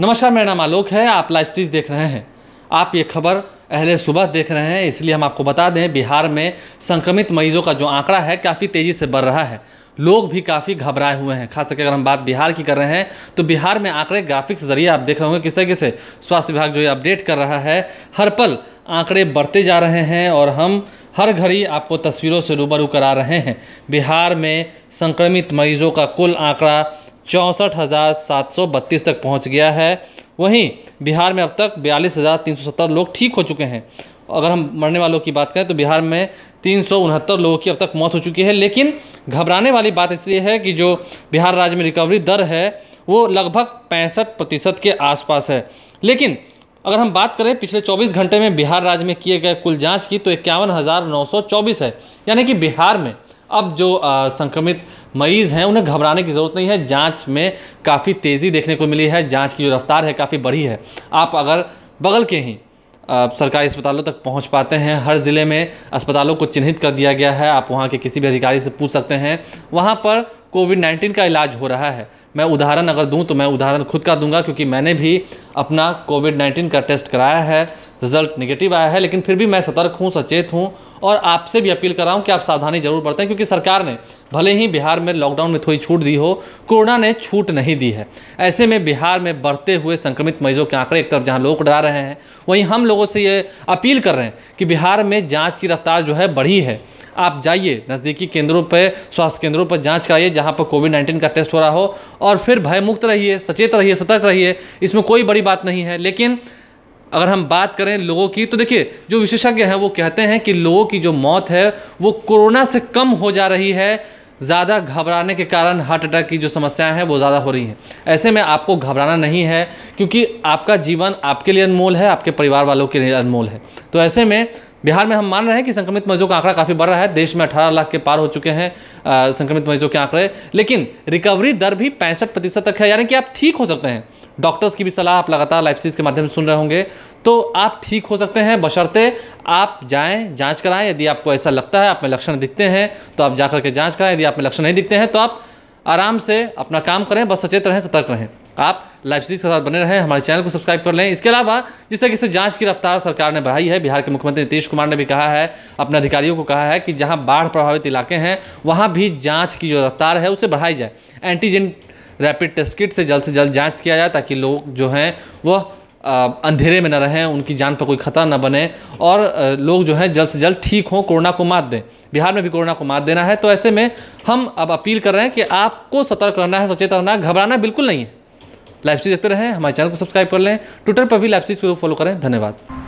नमस्कार मेरा नाम आलोक है आप लाइव स्टीज देख रहे हैं आप ये खबर अहले सुबह देख रहे हैं इसलिए हम आपको बता दें बिहार में संक्रमित मरीजों का जो आंकड़ा है काफ़ी तेज़ी से बढ़ रहा है लोग भी काफ़ी घबराए हुए हैं खास करके अगर हम बात बिहार की कर रहे हैं तो बिहार में आंकड़े ग्राफिक्स जरिए आप देख रहे होंगे किस तरीके से स्वास्थ्य विभाग जो ये अपडेट कर रहा है हर पल आंकड़े बढ़ते जा रहे हैं और हम हर घड़ी आपको तस्वीरों से रूबरू करा रहे हैं बिहार में संक्रमित मरीजों का कुल आंकड़ा चौंसठ हज़ार सात सौ बत्तीस तक पहुंच गया है वहीं बिहार में अब तक बयालीस हज़ार तीन सौ सत्तर लोग ठीक हो चुके हैं अगर हम मरने वालों की बात करें तो बिहार में तीन सौ उनहत्तर लोगों की अब तक मौत हो चुकी है लेकिन घबराने वाली बात इसलिए है कि जो बिहार राज्य में रिकवरी दर है वो लगभग पैंसठ प्रतिशत के आसपास है लेकिन अगर हम बात करें पिछले 24 घंटे में बिहार राज्य में किए गए कुल जांच की तो इक्यावन है यानी कि बिहार में अब जो संक्रमित मरीज़ हैं उन्हें घबराने की ज़रूरत नहीं है जांच में काफ़ी तेज़ी देखने को मिली है जांच की जो रफ़्तार है काफ़ी बढ़ी है आप अगर बगल के ही सरकारी अस्पतालों तक पहुंच पाते हैं हर ज़िले में अस्पतालों को चिन्हित कर दिया गया है आप वहां के किसी भी अधिकारी से पूछ सकते हैं वहां पर कोविड नाइन्टीन का इलाज हो रहा है मैं उदाहरण अगर दूँ तो मैं उदाहरण खुद का दूँगा क्योंकि मैंने भी अपना कोविड नाइन्टीन का टेस्ट कराया है रिजल्ट निगेटिव आया है लेकिन फिर भी मैं सतर्क हूँ सचेत हूँ और आपसे भी अपील कर रहा हूँ कि आप सावधानी जरूर बरतें क्योंकि सरकार ने भले ही बिहार में लॉकडाउन में थोड़ी छूट दी हो कोरोना ने छूट नहीं दी है ऐसे में बिहार में बढ़ते हुए संक्रमित मरीजों के आंकड़े एक तरफ जहाँ लोग डरा रहे हैं वहीं हम लोगों से ये अपील कर रहे हैं कि बिहार में जाँच की रफ्तार जो है बढ़ी है आप जाइए नज़दीकी केंद्रों पर स्वास्थ्य केंद्रों पर जांच कराइए जहाँ पर कोविड नाइन्टीन का टेस्ट हो रहा हो और फिर भयमुक्त रहिए सचेत रहिए सतर्क रहिए इसमें कोई बड़ी बात नहीं है लेकिन अगर हम बात करें लोगों की तो देखिए जो विशेषज्ञ हैं वो कहते हैं कि लोगों की जो मौत है वो कोरोना से कम हो जा रही है ज़्यादा घबराने के कारण हार्ट अटैक की जो समस्याएं हैं वो ज़्यादा हो रही हैं ऐसे में आपको घबराना नहीं है क्योंकि आपका जीवन आपके लिए अनमोल है आपके परिवार वालों के लिए अनमोल है तो ऐसे में बिहार में हम मान रहे हैं कि संक्रमित मरीजों का आंकड़ा काफ़ी बढ़ रहा है देश में 18 लाख के पार हो चुके हैं संक्रमित मरीजों के आंकड़े लेकिन रिकवरी दर भी पैंसठ प्रतिशत तक है यानी कि आप ठीक हो सकते हैं डॉक्टर्स की भी सलाह आप लगातार लाइफ के माध्यम से सुन रहे होंगे तो आप ठीक हो सकते हैं बशर्ते आप जाएँ जाँच कराएँ यदि आपको ऐसा लगता है आप में लक्षण दिखते हैं तो आप जा करके जाँच कराएँ यदि आप में लक्षण नहीं दिखते हैं तो आप आराम से अपना काम करें बस सचेत रहें सतर्क रहें आप लाइव सीरीज के साथ बने रहें हमारे चैनल को सब्सक्राइब कर लें इसके अलावा जिस तरीके से जांच की रफ्तार सरकार ने बढ़ाई है बिहार के मुख्यमंत्री नीतीश कुमार ने भी कहा है अपने अधिकारियों को कहा है कि जहां बाढ़ प्रभावित इलाके हैं वहां भी जांच की जो रफ्तार है उसे बढ़ाई जाए एंटीजन रैपिड टेस्ट किट से जल्द से जल्द जाँच किया जाए ताकि लोग जो हैं वह अंधेरे में न रहें उनकी जान पर कोई खतरा न बने और लोग जो हैं जल्द से जल्द ठीक हों कोरोना को मात दें बिहार में भी कोरोना को मात देना है तो ऐसे में हम अब अपील कर रहे हैं कि आपको सतर्क रहना है सचेत रहना है घबराना बिल्कुल नहीं है लाइफ देखते रहें हमारे चैनल को सब्सक्राइब कर लें ट्विटर पर भी लाइफ को फॉलो करें धन्यवाद